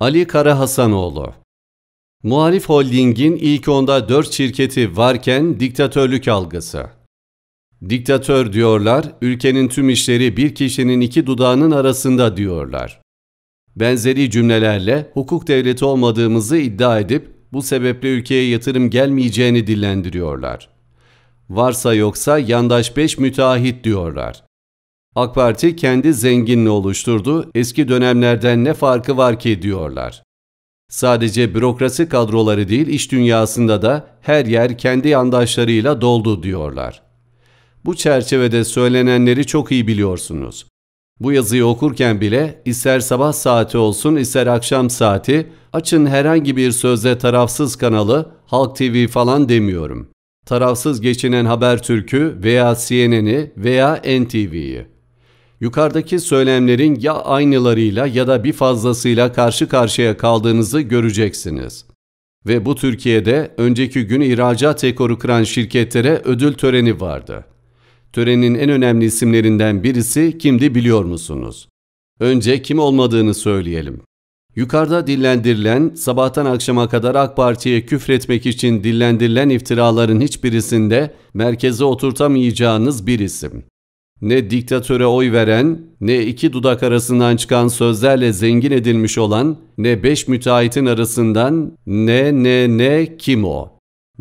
Ali Kara Hasanoğlu Muhalif Holding'in ilk onda dört şirketi varken diktatörlük algısı. Diktatör diyorlar, ülkenin tüm işleri bir kişinin iki dudağının arasında diyorlar. Benzeri cümlelerle hukuk devleti olmadığımızı iddia edip bu sebeple ülkeye yatırım gelmeyeceğini dillendiriyorlar. Varsa yoksa yandaş beş müteahhit diyorlar. AK Parti kendi zenginliği oluşturdu, eski dönemlerden ne farkı var ki diyorlar. Sadece bürokrasi kadroları değil iş dünyasında da her yer kendi yandaşlarıyla doldu diyorlar. Bu çerçevede söylenenleri çok iyi biliyorsunuz. Bu yazıyı okurken bile ister sabah saati olsun ister akşam saati açın herhangi bir sözde tarafsız kanalı Halk TV falan demiyorum. Tarafsız geçinen Haber Türkü veya CNN'i veya NTV'yi. Yukarıdaki söylemlerin ya aynılarıyla ya da bir fazlasıyla karşı karşıya kaldığınızı göreceksiniz. Ve bu Türkiye'de önceki gün ihracat rekoru kıran şirketlere ödül töreni vardı. Törenin en önemli isimlerinden birisi kimdi biliyor musunuz? Önce kim olmadığını söyleyelim. Yukarıda dillendirilen, sabahtan akşama kadar AK Parti'ye küfretmek için dillendirilen iftiraların hiçbirisinde merkeze oturtamayacağınız bir isim ne diktatöre oy veren, ne iki dudak arasından çıkan sözlerle zengin edilmiş olan, ne beş müteahhitin arasından, ne ne ne kim o?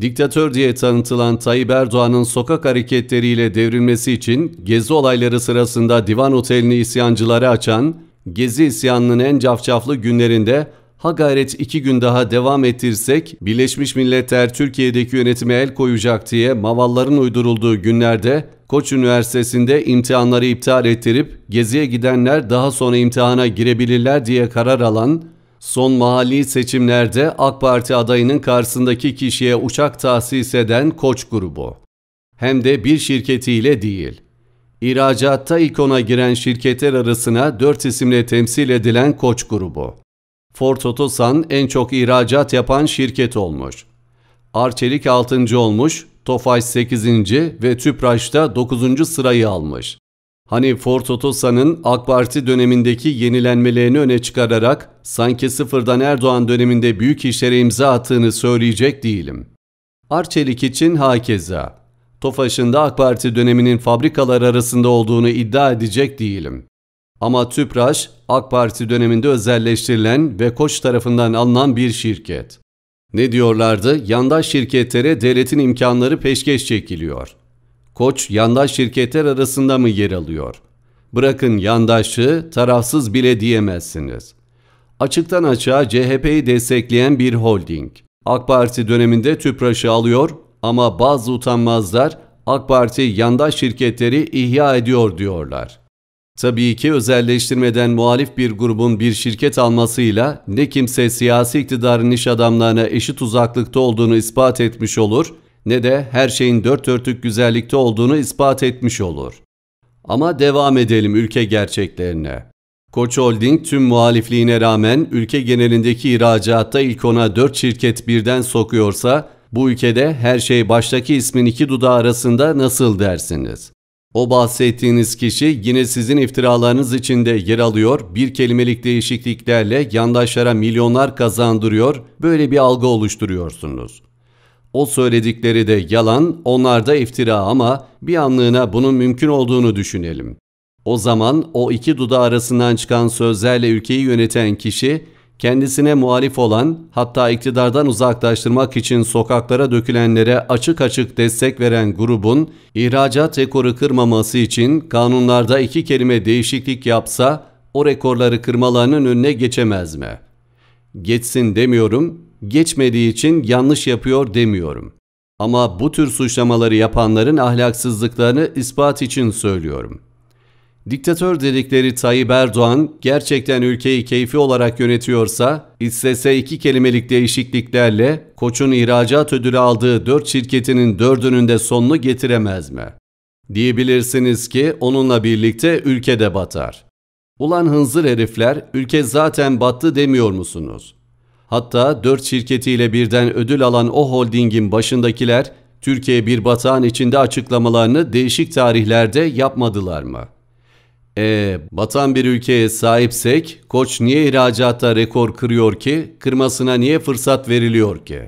Diktatör diye tanıtılan Tayyip Erdoğan'ın sokak hareketleriyle devrilmesi için gezi olayları sırasında divan otelini isyancılara açan, gezi isyanının en cafcaflı günlerinde ha gayret iki gün daha devam ettirsek Birleşmiş Milletler Türkiye'deki yönetime el koyacak diye mavalların uydurulduğu günlerde Koç Üniversitesi'nde imtihanları iptal ettirip geziye gidenler daha sonra imtihana girebilirler diye karar alan, son mahalli seçimlerde AK Parti adayının karşısındaki kişiye uçak tahsis eden Koç grubu. Hem de bir şirketiyle değil. İracatta ikona giren şirketler arasına dört isimle temsil edilen Koç grubu. Ford Otosan en çok ihracat yapan şirket olmuş. Arçelik 6. olmuş, Tofaş 8. ve Tüpraş da 9. sırayı almış. Hani Ford Otosan'ın AK Parti dönemindeki yenilenmelerini öne çıkararak sanki sıfırdan Erdoğan döneminde büyük işlere imza attığını söyleyecek değilim. Arçelik için hakeza. Tofaş'ın da AK Parti döneminin fabrikalar arasında olduğunu iddia edecek değilim. Ama Tüpraş, AK Parti döneminde özelleştirilen ve Koç tarafından alınan bir şirket. Ne diyorlardı? Yandaş şirketlere devletin imkanları peşkeş çekiliyor. Koç yandaş şirketler arasında mı yer alıyor? Bırakın yandaşı tarafsız bile diyemezsiniz. Açıktan açığa CHP'yi destekleyen bir holding. AK Parti döneminde tüpraşı alıyor ama bazı utanmazlar AK Parti yandaş şirketleri ihya ediyor diyorlar. Tabii ki özelleştirmeden muhalif bir grubun bir şirket almasıyla ne kimse siyasi iktidarın iş adamlarına eşit uzaklıkta olduğunu ispat etmiş olur ne de her şeyin dört örtük güzellikte olduğunu ispat etmiş olur. Ama devam edelim ülke gerçeklerine. Koç Holding tüm muhalifliğine rağmen ülke genelindeki ihracatta ilk ona 4 şirket birden sokuyorsa bu ülkede her şey baştaki ismin iki dudağı arasında nasıl dersiniz? O bahsettiğiniz kişi yine sizin iftiralarınız içinde yer alıyor, bir kelimelik değişikliklerle yandaşlara milyonlar kazandırıyor, böyle bir algı oluşturuyorsunuz. O söyledikleri de yalan, onlar da iftira ama bir anlığına bunun mümkün olduğunu düşünelim. O zaman o iki duda arasından çıkan sözlerle ülkeyi yöneten kişi kendisine muhalif olan hatta iktidardan uzaklaştırmak için sokaklara dökülenlere açık açık destek veren grubun ihracat rekoru kırmaması için kanunlarda iki kelime değişiklik yapsa o rekorları kırmalarının önüne geçemez mi? Geçsin demiyorum, geçmediği için yanlış yapıyor demiyorum. Ama bu tür suçlamaları yapanların ahlaksızlıklarını ispat için söylüyorum.'' Diktatör dedikleri Tayyip Erdoğan gerçekten ülkeyi keyfi olarak yönetiyorsa, istese iki kelimelik değişikliklerle Koç'un ihracat ödülü aldığı dört şirketinin dördünün de sonunu getiremez mi? Diyebilirsiniz ki onunla birlikte ülke de batar. Ulan hınzır herifler ülke zaten battı demiyor musunuz? Hatta dört şirketiyle birden ödül alan o holdingin başındakiler Türkiye bir batağın içinde açıklamalarını değişik tarihlerde yapmadılar mı?'' E, batan bir ülkeye sahipsek Koç niye ihracatta rekor kırıyor ki? Kırmasına niye fırsat veriliyor ki?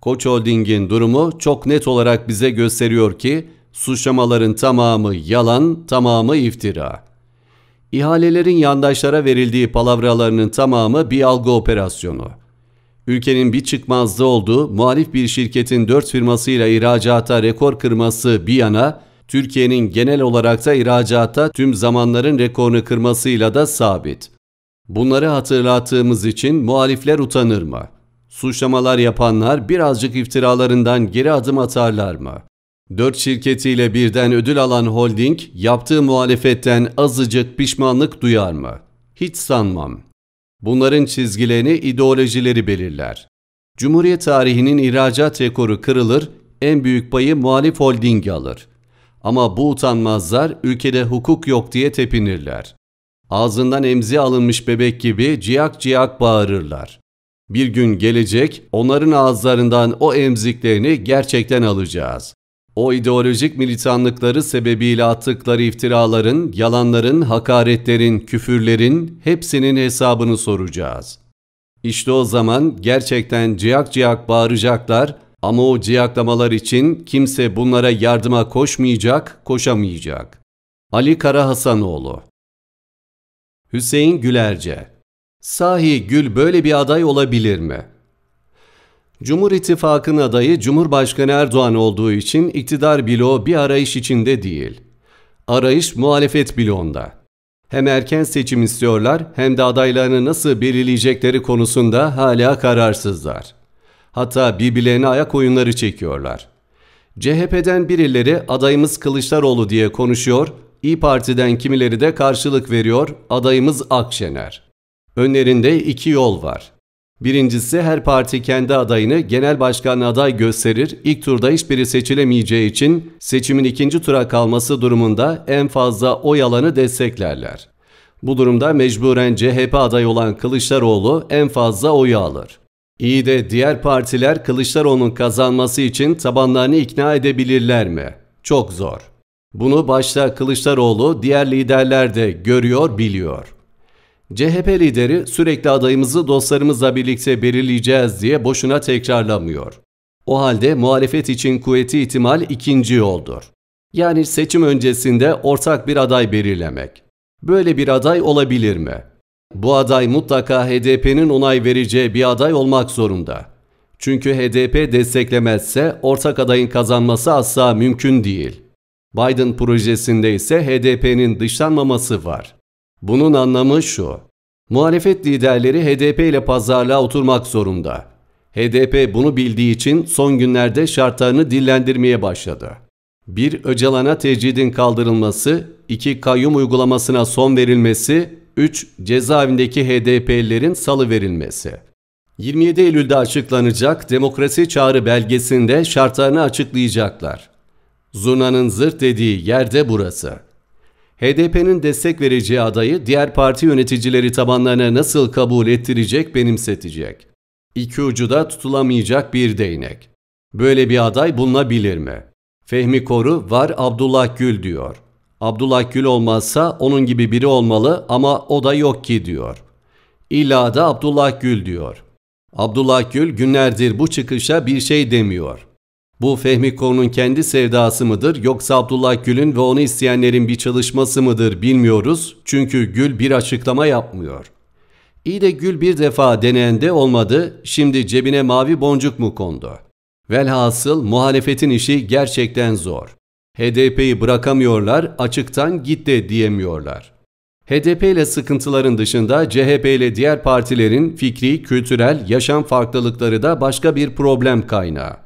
Koç Holding'in durumu çok net olarak bize gösteriyor ki suçlamaların tamamı yalan, tamamı iftira. İhalelerin yandaşlara verildiği palavralarının tamamı bir algı operasyonu. Ülkenin bir çıkmazda olduğu muhalif bir şirketin dört firmasıyla ihracata rekor kırması bir yana Türkiye'nin genel olarak da ihracata tüm zamanların rekorunu kırmasıyla da sabit. Bunları hatırlattığımız için muhalifler utanır mı? Suçlamalar yapanlar birazcık iftiralarından geri adım atarlar mı? Dört şirketiyle birden ödül alan holding yaptığı muhalefetten azıcık pişmanlık duyar mı? Hiç sanmam. Bunların çizgilerini ideolojileri belirler. Cumhuriyet tarihinin ihracat rekoru kırılır, en büyük payı muhalif holding alır. Ama bu utanmazlar ülkede hukuk yok diye tepinirler. Ağzından emzi alınmış bebek gibi ciyak ciyak bağırırlar. Bir gün gelecek, onların ağızlarından o emziklerini gerçekten alacağız. O ideolojik militanlıkları sebebiyle attıkları iftiraların, yalanların, hakaretlerin, küfürlerin hepsinin hesabını soracağız. İşte o zaman gerçekten ciyak ciyak bağıracaklar ama o ciyaklamalar için kimse bunlara yardıma koşmayacak, koşamayacak. Ali Kara Hasanoğlu Hüseyin Gülerce Sahi Gül böyle bir aday olabilir mi? Cumhur İttifakı'nın adayı Cumhurbaşkanı Erdoğan olduğu için iktidar bloğu bir arayış içinde değil. Arayış muhalefet bloğunda. Hem erken seçim istiyorlar hem de adaylarını nasıl belirleyecekleri konusunda hala kararsızlar. Hatta birbirlerine ayak oyunları çekiyorlar. CHP'den birileri adayımız Kılıçdaroğlu diye konuşuyor, İyi Parti'den kimileri de karşılık veriyor, adayımız Akşener. Önlerinde iki yol var. Birincisi her parti kendi adayını genel başkan aday gösterir, ilk turda hiçbiri seçilemeyeceği için seçimin ikinci tura kalması durumunda en fazla oy alanı desteklerler. Bu durumda mecburen CHP adayı olan Kılıçdaroğlu en fazla oyu alır. İyi de diğer partiler Kılıçdaroğlu'nun kazanması için tabanlarını ikna edebilirler mi? Çok zor. Bunu başta Kılıçdaroğlu diğer liderler de görüyor, biliyor. CHP lideri sürekli adayımızı dostlarımızla birlikte belirleyeceğiz diye boşuna tekrarlamıyor. O halde muhalefet için kuvveti ihtimal ikinci yoldur. Yani seçim öncesinde ortak bir aday belirlemek. Böyle bir aday olabilir mi? Bu aday mutlaka HDP'nin onay vereceği bir aday olmak zorunda. Çünkü HDP desteklemezse ortak adayın kazanması asla mümkün değil. Biden projesinde ise HDP'nin dışlanmaması var. Bunun anlamı şu. Muhalefet liderleri HDP ile pazarlığa oturmak zorunda. HDP bunu bildiği için son günlerde şartlarını dillendirmeye başladı. Bir Öcalan'a tecridin kaldırılması, iki kayyum uygulamasına son verilmesi 3. Cezaevindeki HDP'lilerin salı verilmesi. 27 Eylül'de açıklanacak demokrasi çağrı belgesinde şartlarını açıklayacaklar. Zurna'nın zırt dediği yerde burası. HDP'nin destek vereceği adayı diğer parti yöneticileri tabanlarına nasıl kabul ettirecek benimsetecek. İki ucu da tutulamayacak bir değnek. Böyle bir aday bulunabilir mi? Fehmi Koru var Abdullah Gül diyor. Abdullah Gül olmazsa onun gibi biri olmalı ama o da yok ki diyor. İlla da Abdullah Gül diyor. Abdullah Gül günlerdir bu çıkışa bir şey demiyor. Bu Fehmi Koğun'un kendi sevdası mıdır yoksa Abdullah Gül'ün ve onu isteyenlerin bir çalışması mıdır bilmiyoruz. Çünkü Gül bir açıklama yapmıyor. İyi de Gül bir defa deneyende olmadı, şimdi cebine mavi boncuk mu kondu? Velhasıl muhalefetin işi gerçekten zor. HDP'yi bırakamıyorlar, açıktan git de diyemiyorlar. HDP ile sıkıntıların dışında CHP ile diğer partilerin fikri, kültürel, yaşam farklılıkları da başka bir problem kaynağı.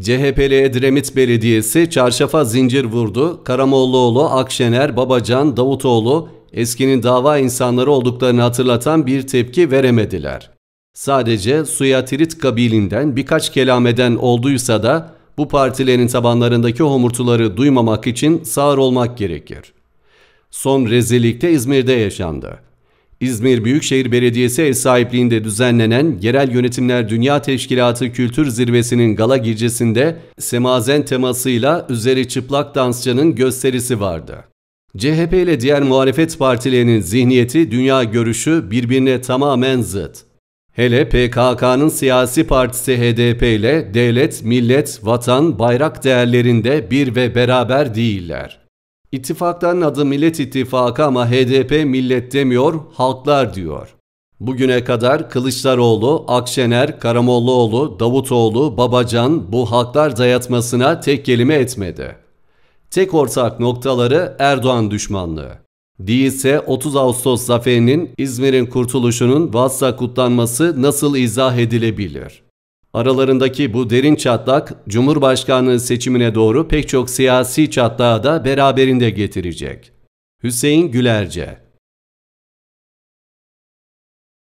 CHP'li Edremit Belediyesi çarşafa zincir vurdu, Karamollaoğlu, Akşener, Babacan, Davutoğlu eskinin dava insanları olduklarını hatırlatan bir tepki veremediler. Sadece suyatirit tirit kabilinden birkaç kelam eden olduysa da bu partilerin tabanlarındaki homurtuları duymamak için sağır olmak gerekir. Son rezillikte İzmir'de yaşandı. İzmir Büyükşehir Belediyesi ev sahipliğinde düzenlenen Yerel Yönetimler Dünya Teşkilatı Kültür Zirvesi'nin gala gecesinde semazen temasıyla üzeri çıplak dansçının gösterisi vardı. CHP ile diğer muhalefet partilerinin zihniyeti, dünya görüşü birbirine tamamen zıt. Hele PKK'nın siyasi partisi HDP ile devlet, millet, vatan, bayrak değerlerinde bir ve beraber değiller. İttifaktan adı Millet İttifakı ama HDP millet demiyor, halklar diyor. Bugüne kadar Kılıçdaroğlu, Akşener, Karamollaoğlu, Davutoğlu, Babacan bu halklar dayatmasına tek kelime etmedi. Tek ortak noktaları Erdoğan düşmanlığı. Değilse 30 Ağustos zaferinin İzmir'in kurtuluşunun vasıta kutlanması nasıl izah edilebilir? Aralarındaki bu derin çatlak Cumhurbaşkanlığı seçimine doğru pek çok siyasi çatlağı da beraberinde getirecek. Hüseyin Gülerce